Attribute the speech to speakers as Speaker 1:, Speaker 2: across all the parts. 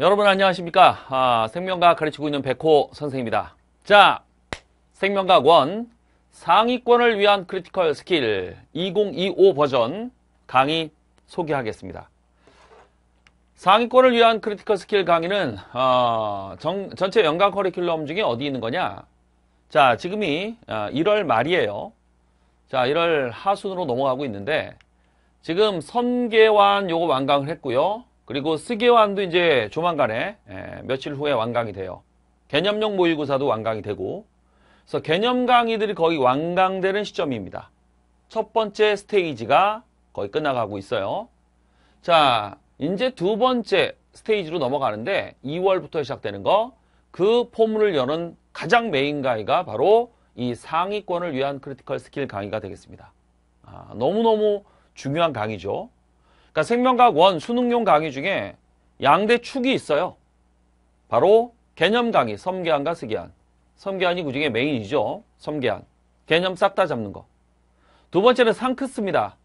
Speaker 1: 여러분 안녕하십니까 아, 생명과학 가르치고 있는 백호 선생입니다 자 생명과학 원 상위권을 위한 크리티컬 스킬 2025 버전 강의 소개하겠습니다 상위권을 위한 크리티컬 스킬 강의는 어, 정, 전체 연간 커리큘럼 중에 어디 있는 거냐 자 지금이 1월 어, 말이에요 자 1월 하순으로 넘어가고 있는데 지금 선계완 요거 완강을 했고요 그리고 스기완도 이제 조만간에 에, 예, 며칠 후에 완강이 돼요. 개념용 모의고사도 완강이 되고 그래서 개념 강의들이 거의 완강되는 시점입니다. 첫 번째 스테이지가 거의 끝나가고 있어요. 자, 이제 두 번째 스테이지로 넘어가는데 2월부터 시작되는 거 그 포문을 여는 가장 메인 강의가 바로 이 상위권을 위한 크리티컬 스킬 강의가 되겠습니다. 아, 너무너무 중요한 강의죠. 그러니까 생명과학 1 수능용 강의 중에 양대 축이 있어요. 바로 개념 강의, 섬계안과 스계안. 섬계안이 그 중에 메인이죠. 섬계안. 개념 싹 다 잡는 거. 두 번째는 상크스입니다.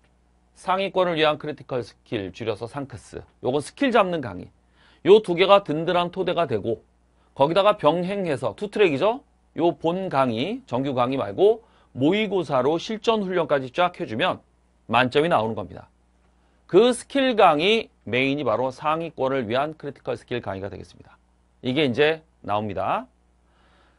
Speaker 1: 상위권을 위한 크리티컬 스킬, 줄여서 상크스. 요건 스킬 잡는 강의. 요 두 개가 든든한 토대가 되고 거기다가 병행해서 투 트랙이죠. 요 본 강의, 정규 강의 말고 모의고사로 실전 훈련까지 쫙 해주면 만점이 나오는 겁니다. 그 스킬 강의 메인이 바로 상위권을 위한 크리티컬 스킬 강의가 되겠습니다. 이게 이제 나옵니다.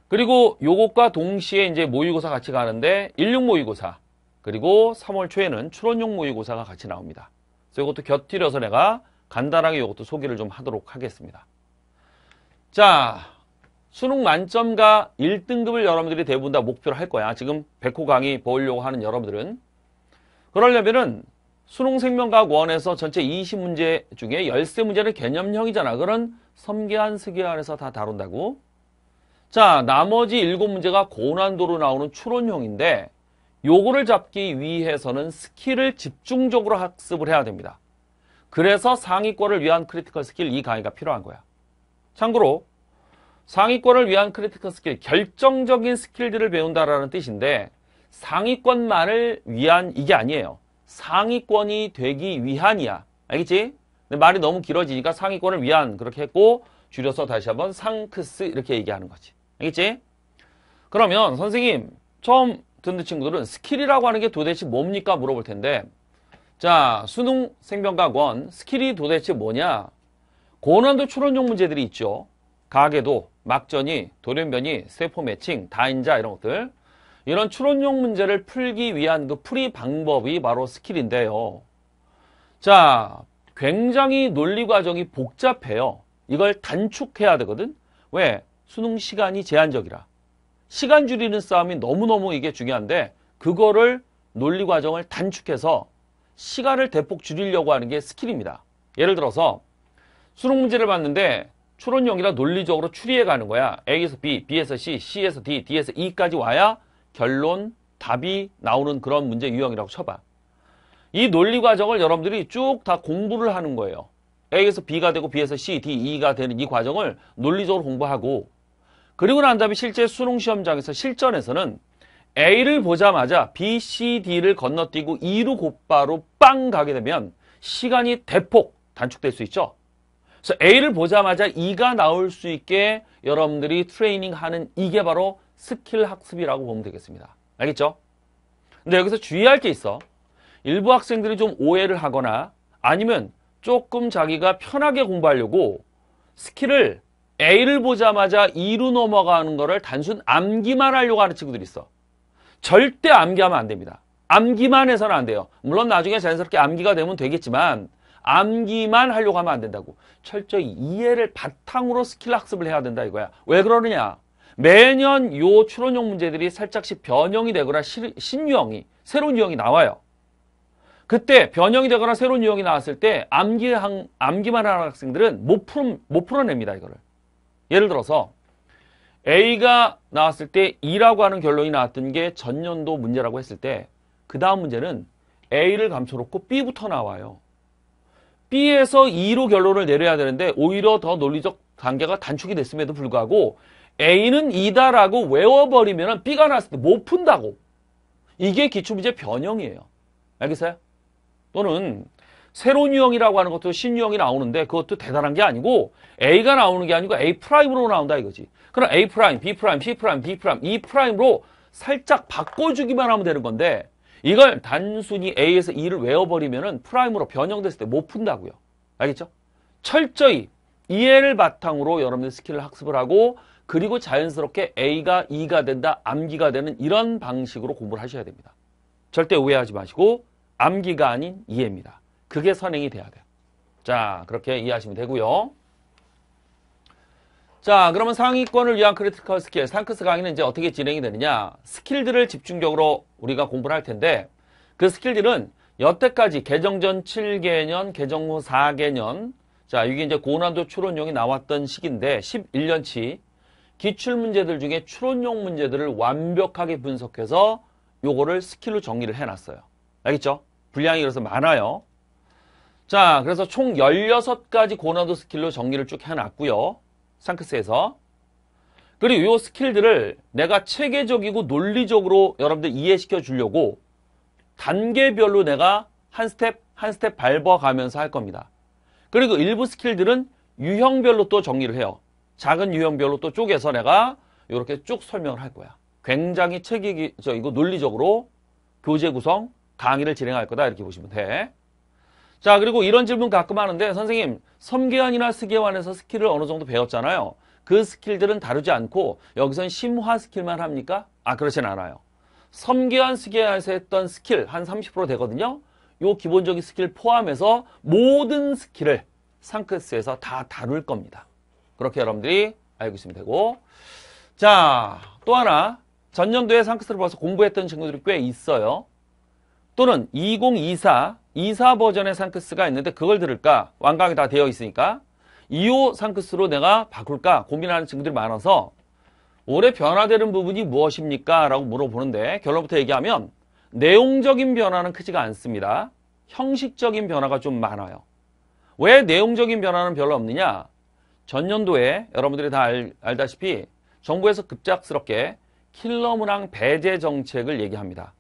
Speaker 1: 그리고 요것과 동시에 이제 모의고사 같이 가는데 16 모의고사 그리고 3월 초에는 추론용 모의고사가 같이 나옵니다. 그래서 이것도 곁들여서 내가 간단하게 이것도 소개를 좀 하도록 하겠습니다. 자, 수능 만점과 1등급을 여러분들이 대부분 다 목표로 할 거야. 지금 백호 강의 보려고 하는 여러분들은 그러려면은 수능생명과학원에서 전체 20문제 중에 1 3문제를 개념형이잖아. 그런 섬계한 세계안에서 다 다룬다고. 자, 나머지 7문제가 고난도로 나오는 추론형인데 요거를 잡기 위해서는 스킬을 집중적으로 학습을 해야 됩니다. 그래서 상위권을 위한 크리티컬 스킬 이 강의가 필요한 거야. 참고로 상위권을 위한 크리티컬 스킬, 결정적인 스킬들을 배운다라는 뜻인데 상위권만을 위한 이게 아니에요. 상위권이 되기 위한이야. 알겠지? 말이 너무 길어지니까 상위권을 위한 그렇게 했고 줄여서 다시 한번 상크스 이렇게 얘기하는 거지. 알겠지? 그러면 선생님 처음 듣는 친구들은 스킬이라고 하는 게 도대체 뭡니까? 물어볼 텐데 자 수능 생명과학원 스킬이 도대체 뭐냐? 고난도 추론용 문제들이 있죠. 가계도, 막전이, 돌연변이, 세포 매칭, 다인자 이런 것들 이런 추론용 문제를 풀기 위한 그 풀이 방법이 바로 스킬인데요. 자, 굉장히 논리 과정이 복잡해요. 이걸 단축해야 되거든. 왜? 수능 시간이 제한적이라. 시간 줄이는 싸움이 너무너무 이게 중요한데 그거를 논리 과정을 단축해서 시간을 대폭 줄이려고 하는 게 스킬입니다. 예를 들어서 수능 문제를 봤는데 추론용이라 논리적으로 추리해 가는 거야. A에서 B, B에서 C, C에서 D, D에서 E까지 와야 결론, 답이 나오는 그런 문제 유형이라고 쳐봐. 이 논리 과정을 여러분들이 쭉 다 공부를 하는 거예요. A에서 B가 되고 B에서 C, D, E가 되는 이 과정을 논리적으로 공부하고 그리고 난 다음에 실제 수능 시험장에서 실전에서는 A를 보자마자 B, C, D를 건너뛰고 E로 곧바로 빵 가게 되면 시간이 대폭 단축될 수 있죠. 그래서 A를 보자마자 E가 나올 수 있게 여러분들이 트레이닝하는 이게 바로 스킬 학습이라고 보면 되겠습니다. 알겠죠? 근데 여기서 주의할 게 있어. 일부 학생들이 좀 오해를 하거나 아니면 조금 자기가 편하게 공부하려고 스킬을 A를 보자마자 2로 넘어가는 거를 단순 암기만 하려고 하는 친구들이 있어. 절대 암기하면 안 됩니다. 암기만 해서는 안 돼요. 물론 나중에 자연스럽게 암기가 되면 되겠지만 암기만 하려고 하면 안 된다고. 철저히 이해를 바탕으로 스킬 학습을 해야 된다 이거야. 왜 그러느냐? 매년 요 추론형 문제들이 살짝씩 변형이 되거나 시, 신유형이 새로운 유형이 나와요. 그때 변형이 되거나 새로운 유형이 나왔을 때 암기 항, 암기만 하는 학생들은 못, 풀, 못 풀어냅니다. 이거를. 예를 들어서 A가 나왔을 때 2라고 하는 결론이 나왔던 게 전년도 문제라고 했을 때 그 다음 문제는 A를 감춰놓고 B부터 나와요. B에서 2로 결론을 내려야 되는데 오히려 더 논리적 단계가 단축이 됐음에도 불구하고 A는 2다라고 외워버리면 B가 나왔을 때 못 푼다고. 이게 기출문제 변형이에요. 알겠어요? 또는 새로운 유형이라고 하는 것도 신유형이 나오는데 그것도 대단한 게 아니고 A가 나오는 게 아니고 A 프라임으로 나온다 이거지. 그럼 A 프라임, B 프라임, C 프라임, D 프라임, E 프라임으로 살짝 바꿔주기만 하면 되는 건데 이걸 단순히 A에서 E를 외워버리면은 프라임으로 변형됐을 때 못 푼다고요. 알겠죠? 철저히 이해를 바탕으로 여러분들 스킬을 학습을 하고 그리고 자연스럽게 A가 e 가 된다, 암기가 되는 이런 방식으로 공부를 하셔야 됩니다. 절대 오해하지 마시고 암기가 아닌 이해입니다. 그게 선행이 돼야 돼요. 자, 그렇게 이해하시면 되고요. 자, 그러면 상위권을 위한 크리티컬 스킬, 상크스 강의는 이제 어떻게 진행이 되느냐. 스킬들을 집중적으로 우리가 공부를 할 텐데 그 스킬들은 여태까지 개정 전 7개년, 개정 후 4개년, 자, 이게 이제 고난도 추론용이 나왔던 시기인데 11년치 기출 문제들 중에 추론용 문제들을 완벽하게 분석해서 요거를 스킬로 정리를 해놨어요. 알겠죠? 분량이 그래서 많아요. 자, 그래서 총 16가지 고난도 스킬로 정리를 쭉 해놨고요. 상크스에서. 그리고 요 스킬들을 내가 체계적이고 논리적으로 여러분들 이해시켜 주려고 단계별로 내가 한 스텝 한 스텝 밟아가면서 할 겁니다. 그리고 일부 스킬들은 유형별로 또 정리를 해요. 작은 유형별로 또 쪼개서 내가 이렇게 쭉 설명을 할 거야. 굉장히 체계적이고 논리적으로 교재 구성 강의를 진행할 거다 이렇게 보시면 돼. 자 그리고 이런 질문 가끔 하는데 선생님 섬계환이나 스계환에서 스킬을 어느 정도 배웠잖아요. 그 스킬들은 다르지 않고 여기선 심화 스킬만 합니까? 아 그렇진 않아요. 섬계환 스계환에서 했던 스킬 한 30% 되거든요. 요 기본적인 스킬 포함해서 모든 스킬을 상크스에서 다 다룰 겁니다. 그렇게 여러분들이 알고 있으면 되고 자 또 하나 전년도에 상크스를 벌써 공부했던 친구들이 꽤 있어요. 또는 2024, 24 버전의 상크스가 있는데 그걸 들을까? 완강이 다 되어 있으니까 25 상크스로 내가 바꿀까? 고민하는 친구들이 많아서 올해 변화되는 부분이 무엇입니까? 라고 물어보는데 결론부터 얘기하면 내용적인 변화는 크지가 않습니다. 형식적인 변화가 좀 많아요. 왜 내용적인 변화는 별로 없느냐? 전년도에 여러분들이 다 알, 알다시피 정부에서 급작스럽게 킬러 문항 배제 정책을 얘기합니다.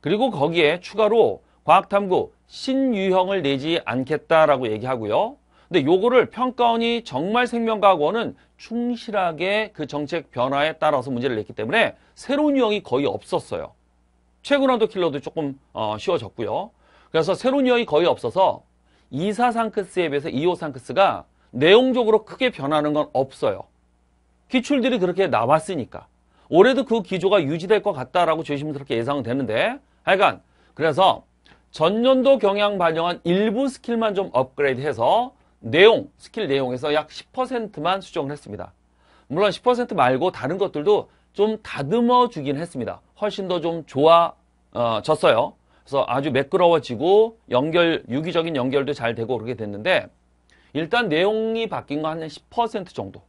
Speaker 1: 그리고 거기에 추가로 과학탐구 신유형을 내지 않겠다라고 얘기하고요. 근데 요거를 평가원이 정말 생명과학원은 충실하게 그 정책 변화에 따라서 문제를 냈기 때문에 새로운 유형이 거의 없었어요. 최근화도 킬러도 조금 어, 쉬워졌고요. 그래서 새로운 유형이 거의 없어서 2사 상크스에 비해서 2호 상크스가 내용적으로 크게 변하는 건 없어요. 기출들이 그렇게 나왔으니까. 올해도 그 기조가 유지될 것 같다라고 조심스럽게 예상되는데 은 하여간 그래서 전년도 경향 반영한 일부 스킬만 좀 업그레이드해서 내용, 스킬 내용에서 약 10%만 수정을 했습니다. 물론 10% 말고 다른 것들도 좀 다듬어 주긴 했습니다. 훨씬 더 좀 좋아졌어요. 어, 그래서 아주 매끄러워지고 연결, 유기적인 연결도 잘 되고 그렇게 됐는데 일단 내용이 바뀐 거 한 10% 정도.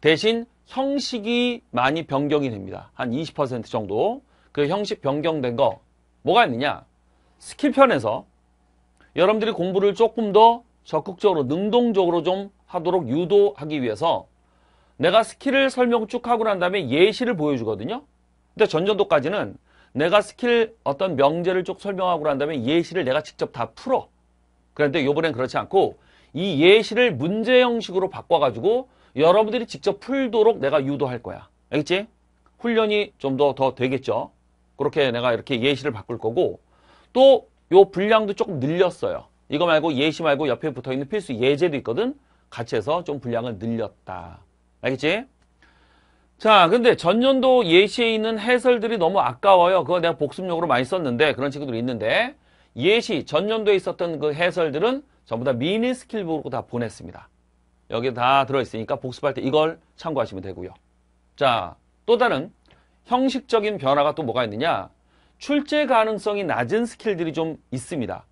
Speaker 1: 대신 형식이 많이 변경이 됩니다. 한 20% 정도. 그 형식 변경된 거 뭐가 있느냐? 스킬편에서 여러분들이 공부를 조금 더 적극적으로 능동적으로 좀 하도록 유도하기 위해서 내가 스킬을 설명 쭉 하고 난 다음에 예시를 보여주거든요. 근데 전전도까지는 내가 스킬 어떤 명제를 쭉 설명하고 난 다음에 예시를 내가 직접 다 풀어. 그런데 요번엔 그렇지 않고 이 예시를 문제 형식으로 바꿔가지고 여러분들이 직접 풀도록 내가 유도할 거야. 알겠지? 훈련이 좀 더더 더 되겠죠. 그렇게 내가 이렇게 예시를 바꿀 거고 또 요 분량도 조금 늘렸어요. 이거 말고 예시 말고 옆에 붙어있는 필수 예제도 있거든. 같이 해서 좀 분량을 늘렸다. 알겠지? 자, 근데 전년도 예시에 있는 해설들이 너무 아까워요. 그거 내가 복습용으로 많이 썼는데 그런 친구들이 있는데 예시, 전년도에 있었던 그 해설들은 전부 다 미니 스킬북으로 다 보냈습니다. 여기 다 들어있으니까 복습할 때 이걸 참고하시면 되고요. 자, 또 다른 형식적인 변화가 또 뭐가 있느냐. 출제 가능성이 낮은 스킬들이 좀 있습니다.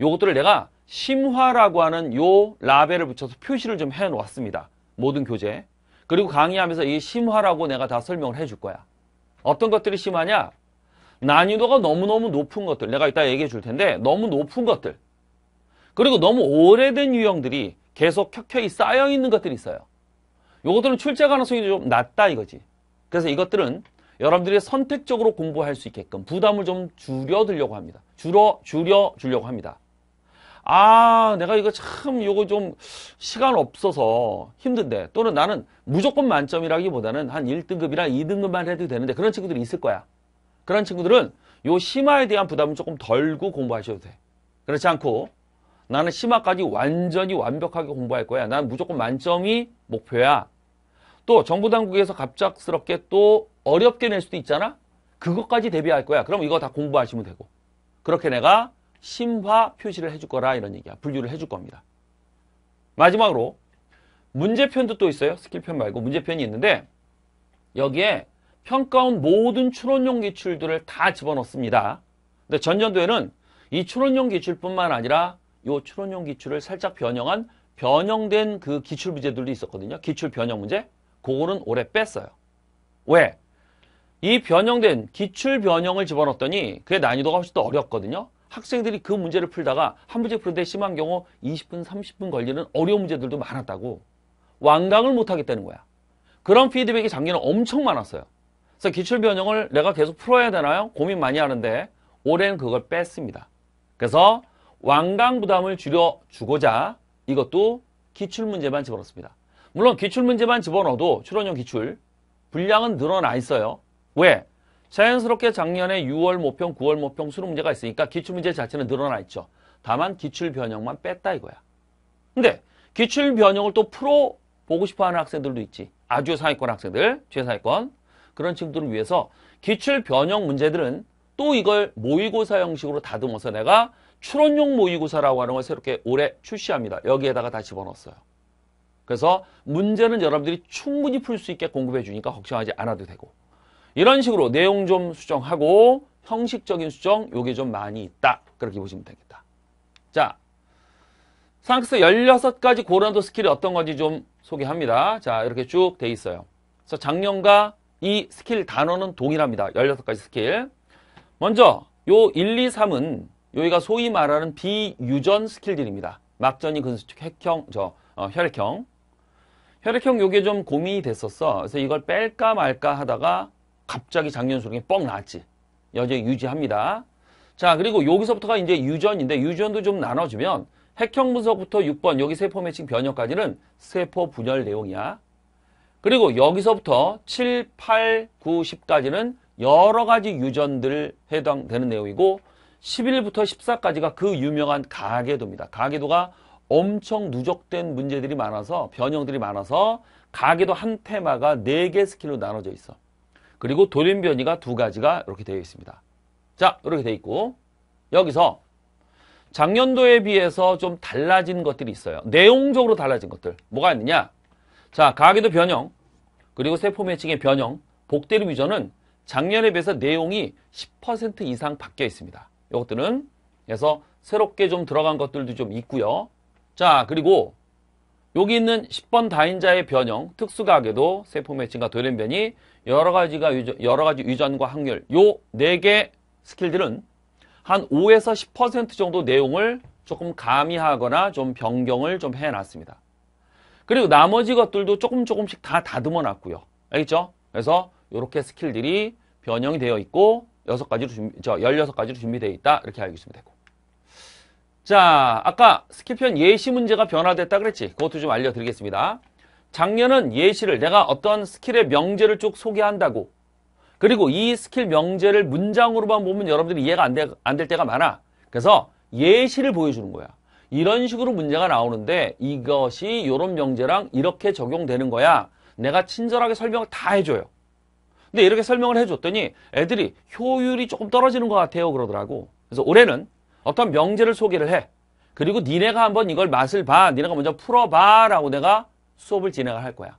Speaker 1: 요것들을 내가 심화라고 하는 요 라벨을 붙여서 표시를 좀 해놓았습니다. 모든 교재. 그리고 강의하면서 이 심화라고 내가 다 설명을 해 줄 거야. 어떤 것들이 심하냐? 난이도가 너무너무 높은 것들. 내가 이따 얘기해 줄 텐데 너무 높은 것들. 그리고 너무 오래된 유형들이 계속 켜켜이 쌓여 있는 것들이 있어요. 요것들은 출제 가능성이 좀 낮다 이거지. 그래서 이것들은 여러분들이 선택적으로 공부할 수 있게끔 부담을 좀 줄여드려고 합니다. 줄어 줄여 주려고 합니다. 아 내가 이거 참요거좀 시간 없어서 힘든데 또는 나는 무조건 만점이라기보다는 한 1등급이나 2등급만 해도 되는데 그런 친구들이 있을 거야. 그런 친구들은 요 심화에 대한 부담을 조금 덜고 공부하셔도 돼. 그렇지 않고 나는 심화까지 완전히 완벽하게 공부할 거야. 난 무조건 만점이 목표야. 또정부당국에서 갑작스럽게 또 어렵게 낼 수도 있잖아. 그것까지 대비할 거야. 그럼 이거 다 공부하시면 되고. 그렇게 내가 심화 표시를 해줄 거라 이런 얘기야. 분류를 해줄 겁니다. 마지막으로 문제편도 또 있어요. 스킬편 말고 문제편이 있는데 여기에 평가원 모든 추론용 기출들을 다 집어넣습니다. 근데 전년도에는 이 추론용 기출뿐만 아니라 요 추론용 기출을 살짝 변형한 변형된 그 기출 문제들도 있었거든요. 기출 변형 문제. 그거는 올해 뺐어요. 왜? 이 변형된 기출 변형을 집어넣었더니 그게 난이도가 훨씬 더 어렵거든요. 학생들이 그 문제를 풀다가 한 문제 풀는데 심한 경우 20분, 30분 걸리는 어려운 문제들도 많았다고 완강을 못하겠다는 거야. 그런 피드백이 작년에 엄청 많았어요. 그래서 기출 변형을 내가 계속 풀어야 되나요? 고민 많이 하는데 올해는 그걸 뺐습니다. 그래서 완강 부담을 줄여주고자 이것도 기출문제만 집어넣습니다. 물론 기출문제만 집어넣어도 출원형 기출 분량은 늘어나 있어요. 왜? 자연스럽게 작년에 6월 모평, 9월 모평 수능 문제가 있으니까 기출문제 자체는 늘어나 있죠. 다만 기출 변형만 뺐다 이거야. 근데 기출 변형을 또 풀어 보고 싶어하는 학생들도 있지. 아주 상위권 학생들, 최상위권 그런 친구들을 위해서 기출 변형 문제들은 또 이걸 모의고사 형식으로 다듬어서 내가 추론용 모의고사라고 하는 걸 새롭게 올해 출시합니다. 여기에다가 다 집어넣었어요. 그래서 문제는 여러분들이 충분히 풀 수 있게 공급해 주니까 걱정하지 않아도 되고 이런 식으로 내용 좀 수정하고 형식적인 수정 요게 좀 많이 있다. 그렇게 보시면 되겠다. 자, 상크스 16가지 고난도 스킬이 어떤 건지 좀 소개합니다. 자, 이렇게 쭉 돼 있어요. 그래서 작년과 이 스킬 단어는 동일합니다. 16가지 스킬. 먼저 요 1, 2, 3은 여기가 소위 말하는 비유전 스킬들입니다. 막전이 근수축, 핵형, 저 어, 혈액형. 혈액형 요게 좀 고민이 됐었어. 그래서 이걸 뺄까 말까 하다가 갑자기 작년 수능이뻥 나왔지. 여전히 유지합니다. 자 그리고 여기서부터가 이제 유전인데 유전도 좀 나눠주면 핵형 분석부터 6번 여기 세포 매칭 변형까지는 세포 분열 내용이야. 그리고 여기서부터 7, 8, 9, 10까지는 여러 가지 유전들 해당되는 내용이고 11부터 14까지가 그 유명한 가계도입니다. 가계도가 엄청 누적된 문제들이 많아서 변형들이 많아서 가계도 한 테마가 4개 스킬로 나눠져 있어. 그리고 돌연 변이가 두 가지가 이렇게 되어 있습니다. 자, 이렇게 되어 있고 여기서 작년도에 비해서 좀 달라진 것들이 있어요. 내용적으로 달라진 것들. 뭐가 있느냐? 자, 가계도 변형, 그리고 세포 매칭의 변형, 복대립 위전은 작년에 비해서 내용이 10% 이상 바뀌어 있습니다. 이것들은 그래서 새롭게 좀 들어간 것들도 좀 있고요. 자 그리고 여기 있는 10번 다인자의 변형, 특수가게도 세포 매칭과 도련 변이 여러 가지가 유전, 여러 가지 유전과 확률 요네 개 스킬들은 한 5에서 10% 정도 내용을 조금 가미하거나 좀 변경을 좀 해놨습니다. 그리고 나머지 것들도 조금 조금씩 다 다듬어 놨고요. 알겠죠? 그래서 이렇게 스킬들이 변형이 되어 있고 여섯 가지로 준비, 저 16가지로 준비되어 있다. 이렇게 알고 있으면 되고. 자, 아까 스킬편 예시 문제가 변화됐다 그랬지. 그것도 좀 알려드리겠습니다. 작년은 예시를 내가 어떤 스킬의 명제를 쭉 소개한다고. 그리고 이 스킬 명제를 문장으로만 보면 여러분들이 이해가 안, 되, 안될 때가 많아. 그래서 예시를 보여주는 거야. 이런 식으로 문제가 나오는데 이것이 이런 명제랑 이렇게 적용되는 거야. 내가 친절하게 설명을 다 해줘요. 근데 이렇게 설명을 해줬더니 애들이 효율이 조금 떨어지는 것 같아요 그러더라고. 그래서 올해는 어떤 명제를 소개를 해. 그리고 니네가 한번 이걸 맛을 봐. 니네가 먼저 풀어봐. 라고 내가 수업을 진행을 할 거야.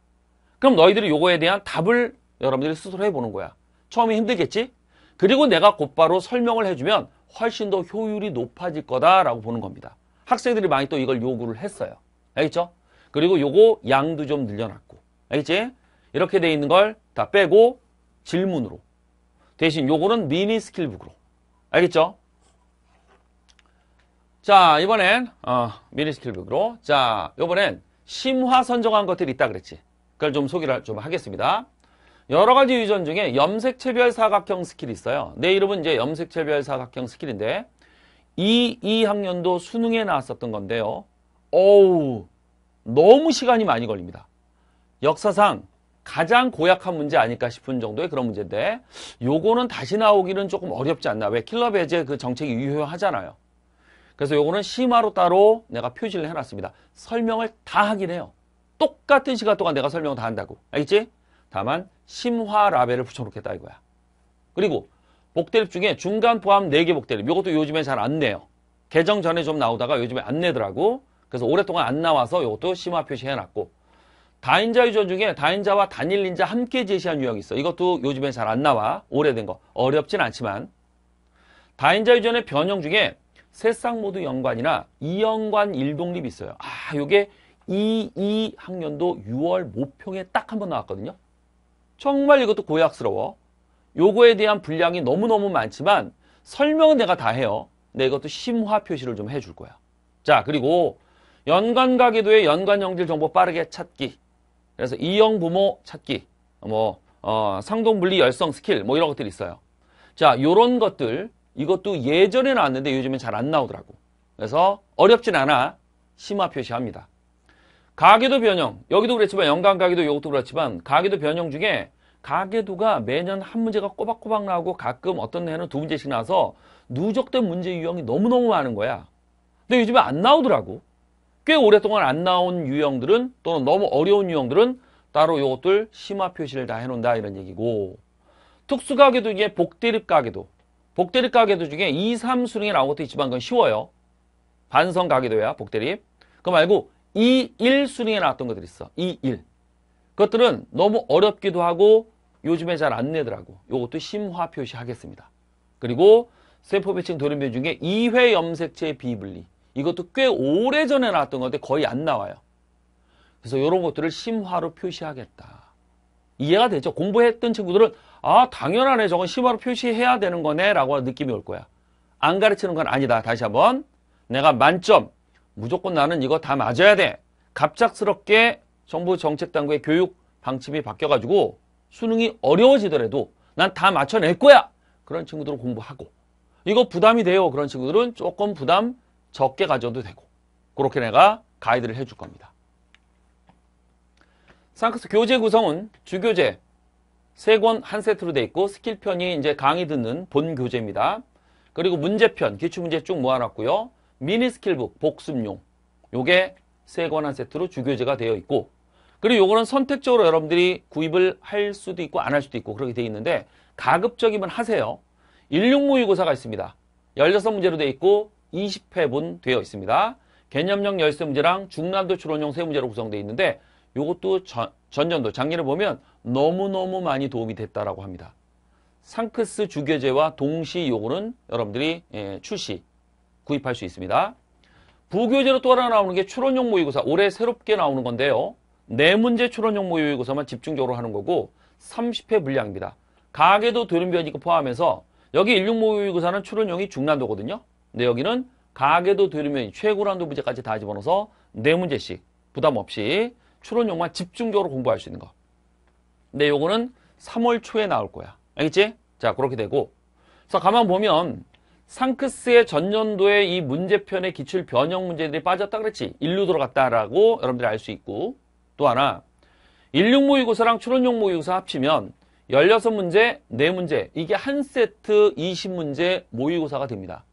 Speaker 1: 그럼 너희들이 요거에 대한 답을 여러분들이 스스로 해보는 거야. 처음에 힘들겠지? 그리고 내가 곧바로 설명을 해주면 훨씬 더 효율이 높아질 거다라고 보는 겁니다. 학생들이 많이 또 이걸 요구를 했어요. 알겠죠? 그리고 요거 양도 좀 늘려놨고. 알겠지? 이렇게 돼 있는 걸 다 빼고 질문으로. 대신 요거는 미니 스킬북으로. 알겠죠? 자, 이번엔 어, 미니 스킬북으로. 자, 요번엔 심화 선정한 것들이 있다 그랬지. 그걸 좀 소개를 좀 하겠습니다. 여러 가지 유전 중에 염색체별 사각형 스킬이 있어요. 내 이름은 이제 염색체별 사각형 스킬인데 2, 2학년도 수능에 나왔었던 건데요. 어우, 너무 시간이 많이 걸립니다. 역사상 가장 고약한 문제 아닐까 싶은 정도의 그런 문제인데 요거는 다시 나오기는 조금 어렵지 않나 왜 킬러 배제 그 정책이 유효하잖아요 그래서 요거는 심화로 따로 내가 표시를 해놨습니다 설명을 다 하긴 해요 똑같은 시간 동안 내가 설명을 다 한다고 알겠지? 다만 심화 라벨을 붙여놓겠다 이거야 그리고 목대립 중에 중간 포함 4개 목대립 이것도 요즘에 잘 안 내요 개정 전에 좀 나오다가 요즘에 안 내더라고 그래서 오랫동안 안 나와서 요것도 심화 표시해놨고 다인자 유전 중에 다인자와 단일인자 함께 제시한 유형이 있어. 이것도 요즘에 잘 안 나와. 오래된 거. 어렵진 않지만. 다인자 유전의 변형 중에 새싹 모두 연관이나 이연관 일동립이 있어요. 아, 요게 22 학년도 6월 모평에 딱 한 번 나왔거든요. 정말 이것도 고약스러워. 요거에 대한 분량이 너무너무 많지만 설명은 내가 다 해요. 내 이것도 심화 표시를 좀 해줄 거야. 자, 그리고 연관가기도의 연관형질 정보 빠르게 찾기. 그래서 이형 부모 찾기, 뭐 어, 상동분리 열성 스킬 뭐 이런 것들이 있어요. 자, 요런 것들 이것도 예전에 나왔는데 요즘엔 잘 안 나오더라고. 그래서 어렵진 않아 심화 표시합니다. 가계도 변형, 여기도 그렇지만 연간 가계도 이것도 그렇지만 가계도 변형 중에 가계도가 매년 한 문제가 꼬박꼬박 나오고 가끔 어떤 해는 두 문제씩 나와서 누적된 문제 유형이 너무너무 많은 거야. 근데 요즘에 안 나오더라고. 꽤 오랫동안 안 나온 유형들은 또는 너무 어려운 유형들은 따로 이것들 심화 표시를 다 해놓는다 이런 얘기고 특수가계도 이게 복대립 가계도 복대립 가계도 중에 2, 3수능에 나온 것도 있지만 그건 쉬워요. 반성 가계도야 복대립. 그거 말고 2, 1수능에 나왔던 것들 있어. 2, 1. 그것들은 너무 어렵기도 하고 요즘에 잘 안 내더라고. 요것도 심화 표시하겠습니다. 그리고 세포 배칭 돌연변 중에 2회 염색체 비분리. 이것도 꽤 오래전에 나왔던 건데 거의 안 나와요. 그래서 이런 것들을 심화로 표시하겠다. 이해가 되죠? 공부했던 친구들은 아 당연하네 저건 심화로 표시해야 되는 거네 라고 느낌이 올 거야. 안 가르치는 건 아니다. 다시 한번 내가 만점 무조건 나는 이거 다 맞아야 돼. 갑작스럽게 정부 정책당국의 교육 방침이 바뀌어가지고 수능이 어려워지더라도 난 다 맞춰낼 거야. 그런 친구들은 공부하고 이거 부담이 돼요. 그런 친구들은 조금 부담 적게 가져도 되고 그렇게 내가 가이드를 해줄 겁니다. 상크스 교재 구성은 주교재 3권한 세트로 돼 있고 스킬편이 이제 강의 듣는 본 교재입니다. 그리고 문제편 기출문제 쭉 모아놨고요. 미니 스킬북 복습용 요게 3권한 세트로 주교재가 되어 있고 그리고 요거는 선택적으로 여러분들이 구입을 할 수도 있고 안 할 수도 있고 그렇게 돼 있는데 가급적이면 하세요. 16 모의고사가 있습니다. 16문제로 돼 있고 20회분 되어 있습니다. 개념형 열쇠 문제랑 중난도 추론형 세 문제로 구성되어 있는데 이것도 전, 전년도 작년에 보면 너무너무 많이 도움이 됐다라고 합니다. 상크스 주교제와 동시 요구는 여러분들이 예, 출시 구입할 수 있습니다. 부교재로 또 하나 나오는 게 추론형 모의고사 올해 새롭게 나오는 건데요. 네 문제 추론형 모의고사만 집중적으로 하는 거고 30회 분량입니다. 가계도 들은 변이고 포함해서 여기 16 모의고사는 추론형이 중난도거든요. 근데 여기는 가게도 들으면 최고난도 문제까지 다 집어넣어서 네 문제씩 부담 없이 추론용만 집중적으로 공부할 수 있는 거. 근데 요거는 3월 초에 나올 거야. 알겠지? 자 그렇게 되고 그래서 가만 보면 상크스의 전년도에 이 문제편의 기출 변형 문제들이 빠졌다 그랬지. 일루 들어갔다라고 여러분들이 알 수 있고 또 하나 16 모의고사랑 추론용 모의고사 합치면 16문제, 4문제 이게 한 세트 20문제 모의고사가 됩니다.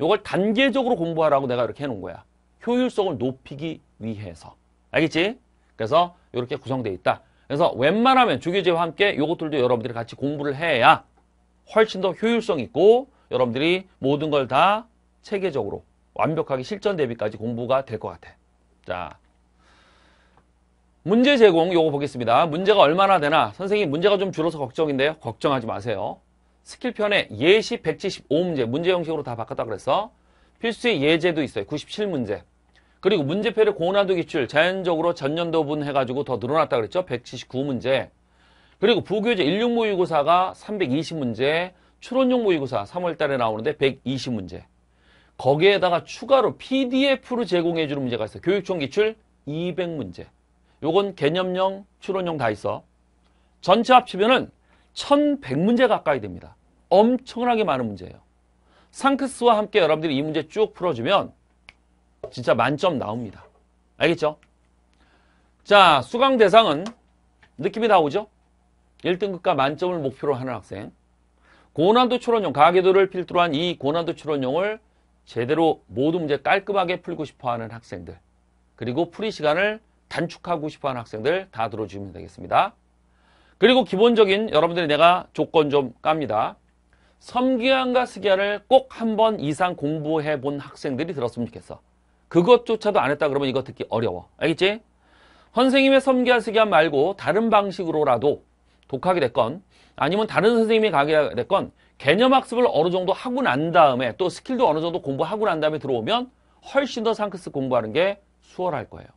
Speaker 1: 이걸 단계적으로 공부하라고 내가 이렇게 해놓은 거야. 효율성을 높이기 위해서. 알겠지? 그래서 이렇게 구성되어 있다. 그래서 웬만하면 주교제와 함께 이것들도 여러분들이 같이 공부를 해야 훨씬 더 효율성 있고 여러분들이 모든 걸 다 체계적으로 완벽하게 실전 대비까지 공부가 될 것 같아. 자, 문제 제공 요거 보겠습니다. 문제가 얼마나 되나? 선생님 문제가 좀 줄어서 걱정인데요. 걱정하지 마세요. 스킬편에 예시 175문제, 문제 형식으로 다 바꿨다 그래서 필수의 예제도 있어요. 97문제. 그리고 문제표를 고난도 기출, 자연적으로 전년도분 해가지고 더 늘어났다 그랬죠. 179문제. 그리고 부교재 16 모의고사가 320문제, 추론용 모의고사 3월달에 나오는데 120문제. 거기에다가 추가로 PDF로 제공해주는 문제가 있어요. 교육청 기출 200문제. 요건 개념형, 추론용 다 있어. 전체 합치면은 1100문제 가까이 됩니다. 엄청나게 많은 문제예요. 상크스와 함께 여러분들이 이 문제 쭉 풀어주면 진짜 만점 나옵니다. 알겠죠? 자, 수강 대상은 느낌이 나 오죠? 1등급과 만점을 목표로 하는 학생. 고난도 추론용, 가계도를 필두로 한 이 고난도 추론용을 제대로 모든 문제 깔끔하게 풀고 싶어하는 학생들 그리고 풀이 시간을 단축하고 싶어하는 학생들 다 들어주시면 되겠습니다. 그리고 기본적인 여러분들이 내가 조건 좀 깝니다. 섬기안과 스기안을 꼭 한 번 이상 공부해 본 학생들이 들었으면 좋겠어. 그것조차도 안 했다 그러면 이거 듣기 어려워. 알겠지? 선생님의 섬기안 스기안 말고 다른 방식으로라도 독학이 됐건 아니면 다른 선생님이 가게 됐건 개념 학습을 어느 정도 하고 난 다음에 또 스킬도 어느 정도 공부하고 난 다음에 들어오면 훨씬 더 상크스 공부하는 게 수월할 거예요.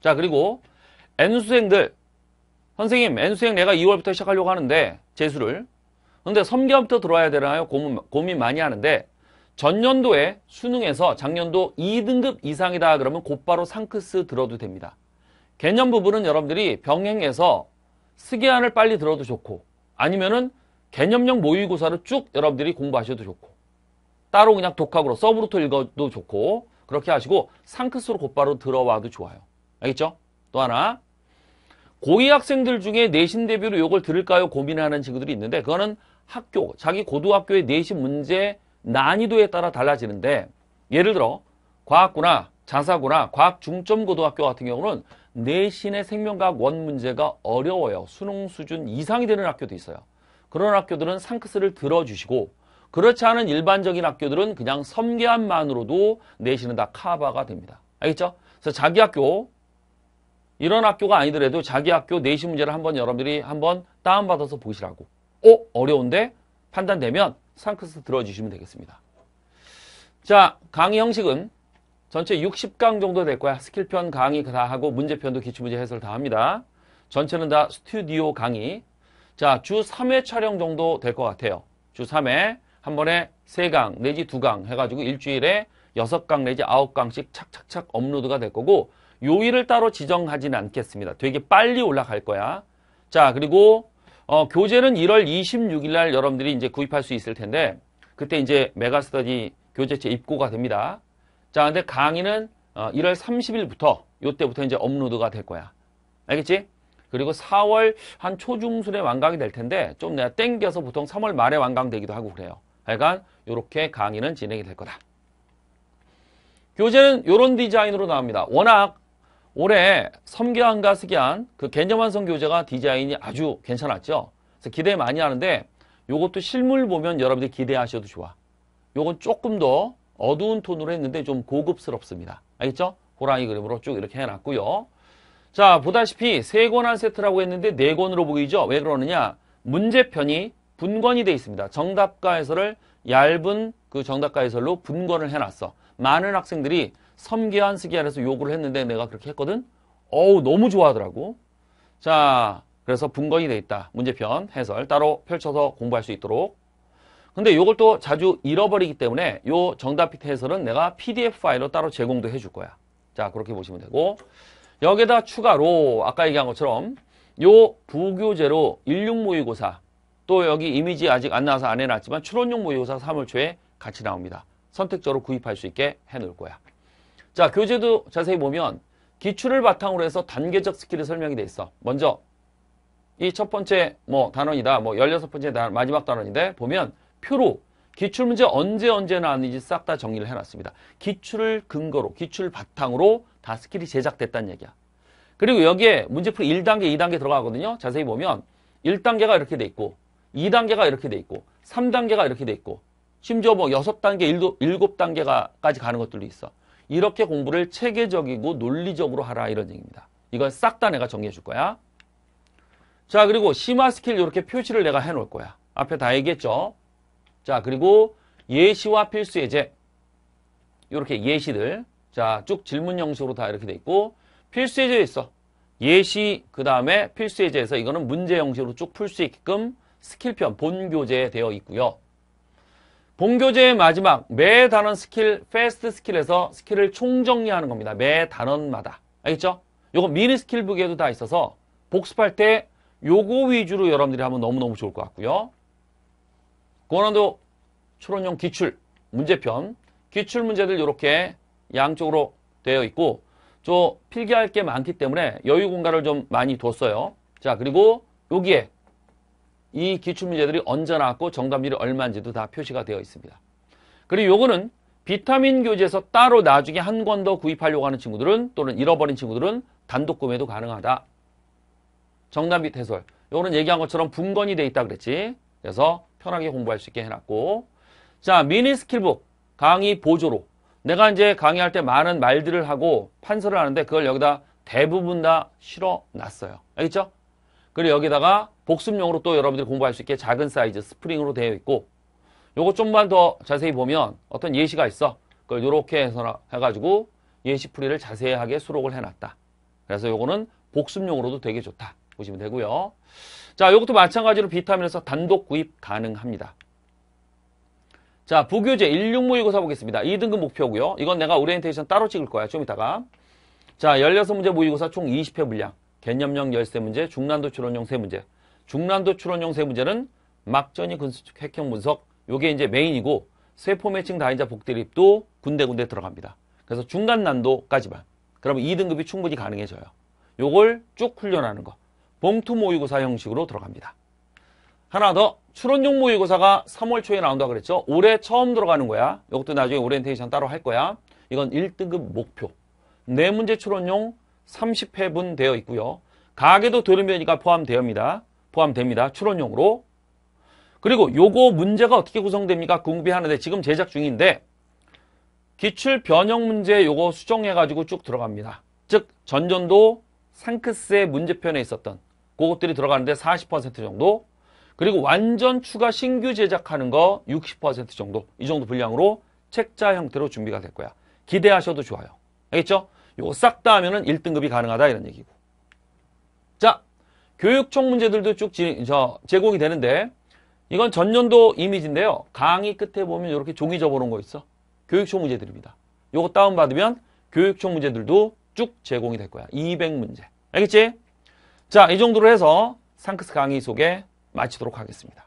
Speaker 1: 자 그리고 N수생들 선생님 N수행 내가 2월부터 시작하려고 하는데 재수를 근데 3개월부터 들어와야 되나요? 고민, 고민 많이 하는데 전년도에 수능에서 작년도 2등급 이상이다 그러면 곧바로 상크스 들어도 됩니다. 개념 부분은 여러분들이 병행해서 스기안을 빨리 들어도 좋고 아니면은 개념형 모의고사를 쭉 여러분들이 공부하셔도 좋고 따로 그냥 독학으로 서브로터 읽어도 좋고 그렇게 하시고 상크스로 곧바로 들어와도 좋아요. 알겠죠? 또 하나 고2 학생들 중에 내신 대비로 이걸 들을까요? 고민하는 친구들이 있는데 그거는 학교, 자기 고등학교의 내신 문제 난이도에 따라 달라지는데 예를 들어 과학구나 자사구나 과학 중점 고등학교 같은 경우는 내신의 생명과학 원 문제가 어려워요. 수능 수준 이상이 되는 학교도 있어요. 그런 학교들은 상크스를 들어주시고 그렇지 않은 일반적인 학교들은 그냥 섬계함만으로도 내신은 다 카바가 됩니다. 알겠죠? 그래서 자기 학교 이런 학교가 아니더라도 자기 학교 내신 문제를 한번 여러분들이 한번 다운받아서 보시라고. 어? 어려운데? 판단되면 상크스 들어주시면 되겠습니다. 자, 강의 형식은 전체 60강 정도 될 거야. 스킬편 강의 다 하고 문제편도 기출문제 해설 다 합니다. 전체는 다 스튜디오 강의. 자, 주 3회 촬영 정도 될 것 같아요. 주 3회 한 번에 3강 내지 2강 해가지고 일주일에 6강 내지 9강씩 착착착 업로드가 될 거고 요일을 따로 지정하진 않겠습니다. 되게 빨리 올라갈 거야. 자, 그리고 어, 교재는 1월 26일 날 여러분들이 이제 구입할 수 있을 텐데 그때 이제 메가스터디 교재체 입고가 됩니다. 자, 근데 강의는 어, 1월 30일부터 요때부터 이제 업로드가 될 거야. 알겠지? 그리고 4월 한 초중순에 완강이 될 텐데 좀 내가 땡겨서 보통 3월 말에 완강되기도 하고 그래요. 약간 니 이렇게 강의는 진행이 될 거다. 교재는 이런 디자인으로 나옵니다. 워낙 올해 섬기안과석기안그 개념 완성 교재가 디자인이 아주 괜찮았죠. 그래서 기대 많이 하는데 요것도 실물 보면 여러분들이 기대하셔도 좋아. 요건 조금 더 어두운 톤으로 했는데 좀 고급스럽습니다. 알겠죠? 호랑이 그림으로 쭉 이렇게 해놨고요. 자 보다시피 세 권 한 세트라고 했는데 네 권으로 보이죠? 왜 그러느냐? 문제편이 분권이 돼 있습니다. 정답과 해설을 얇은 그 정답과 해설로 분권을 해놨어. 많은 학생들이 섬기한 스기안에서 요구를 했는데 내가 그렇게 했거든. 어우 너무 좋아하더라고. 자 그래서 분건이 돼 있다. 문제편 해설 따로 펼쳐서 공부할 수 있도록. 근데 이걸 또 자주 잃어버리기 때문에 요 정답 피트 해설은 내가 PDF 파일로 따로 제공도 해줄 거야. 자 그렇게 보시면 되고 여기에다 추가로 아까 얘기한 것처럼 요 부교재로 16 모의고사 또 여기 이미지 아직 안 나와서 안 해놨지만 추론용 모의고사 3월 초에 같이 나옵니다. 선택적으로 구입할 수 있게 해놓을 거야. 자, 교재도 자세히 보면 기출을 바탕으로 해서 단계적 스킬이 설명이 돼 있어. 먼저 이 첫 번째 뭐 단원이다. 뭐 16번째 단, 마지막 단원인데 보면 표로 기출문제 언제 언제 나왔는지 싹 다 정리를 해놨습니다. 기출을 근거로, 기출 바탕으로 다 스킬이 제작됐다는 얘기야. 그리고 여기에 문제풀이 1단계, 2단계 들어가거든요. 자세히 보면 1단계가 이렇게 돼 있고 2단계가 이렇게 돼 있고 3단계가 이렇게 돼 있고 심지어 뭐 6단계, 7단계까지 가는 것들도 있어. 이렇게 공부를 체계적이고 논리적으로 하라 이런 얘기입니다. 이건 싹 다 내가 정리해 줄 거야. 자 그리고 심화 스킬 이렇게 표시를 내가 해놓을 거야. 앞에 다 얘기했죠. 자 그리고 예시와 필수 예제 이렇게 예시들 자쭉 질문 형식으로 다 이렇게 돼 있고 필수 예제 있어. 예시 그 다음에 필수 예제에서 이거는 문제 형식으로 쭉 풀 수 있게끔 스킬편 본교재에 되어 있고요. 본교재의 마지막 매 단원 스킬, 패스트 스킬에서 스킬을 총정리하는 겁니다. 매 단원마다. 알겠죠? 요거 미니 스킬북에도 다 있어서 복습할 때 요거 위주로 여러분들이 하면 너무너무 좋을 것 같고요. 고난도 추론용 기출, 문제편, 기출 문제들 이렇게 양쪽으로 되어 있고 저 필기할 게 많기 때문에 여유 공간을 좀 많이 뒀어요. 자 그리고 여기에 이 기출문제들이 언제 나왔고 정답률이 얼마인지도 다 표시가 되어 있습니다. 그리고 요거는 비타민 교재에서 따로 나중에 한 권 더 구입하려고 하는 친구들은 또는 잃어버린 친구들은 단독 구매도 가능하다. 정답 및 해설. 요거는 얘기한 것처럼 분건이 돼 있다 그랬지. 그래서 편하게 공부할 수 있게 해놨고 자 미니 스킬북 강의 보조로 내가 이제 강의할 때 많은 말들을 하고 판서를 하는데 그걸 여기다 대부분 다 실어 놨어요. 알겠죠? 그리고 여기다가 복습용으로 또 여러분들이 공부할 수 있게 작은 사이즈 스프링으로 되어 있고 요거 좀만 더 자세히 보면 어떤 예시가 있어. 그걸 요렇게 해서 해가지고 예시 풀이를 자세하게 수록을 해놨다. 그래서 요거는 복습용으로도 되게 좋다. 보시면 되고요. 자, 요것도 마찬가지로 비타민에서 단독 구입 가능합니다. 자, 부교재 16모의고사 보겠습니다. 2등급 목표고요. 이건 내가 오리엔테이션 따로 찍을 거야. 좀 이따가. 자, 16문제 모의고사 총 20회 분량. 개념형 13문제, 중난도 추론용 3문제. 중난도 추론 용세 문제는 막전이 군수축 핵형 분석 요게 이제 메인이고 세포 매칭 다인자 복대립도 군데군데 들어갑니다. 그래서 중간 난도까지만 그러면 2등급이 충분히 가능해져요. 요걸 쭉 훈련하는 거. 봉투 모의고사 형식으로 들어갑니다. 하나 더 추론용 모의고사가 3월 초에 나온다 그랬죠. 올해 처음 들어가는 거야. 이것도 나중에 오리엔테이션 따로 할 거야. 이건 1등급 목표. 네 문제 추론용 30회분 되어 있고요. 가게도 들으면이가 포함되어입니다. 포함됩니다. 추론용으로. 그리고 요거 문제가 어떻게 구성됩니까? 궁금해하는데 지금 제작 중인데 기출 변형 문제 요거 수정해가지고 쭉 들어갑니다. 즉전전도 상크스의 문제편에 있었던 그것들이 들어가는데 40% 정도 그리고 완전 추가 신규 제작하는 거 60% 정도 이 정도 분량으로 책자 형태로 준비가 될 거야. 기대하셔도 좋아요. 알겠죠? 요거 싹 다 하면은 1등급이 가능하다 이런 얘기고. 자, 교육청 문제들도 쭉 지, 저, 제공이 되는데 이건 전년도 이미지인데요. 강의 끝에 보면 이렇게 종이 접어놓은 거 있어. 교육청 문제들입니다. 요거 다운받으면 교육청 문제들도 쭉 제공이 될 거야. 200문제. 알겠지? 자, 이 정도로 해서 상크스 강의 소개 마치도록 하겠습니다.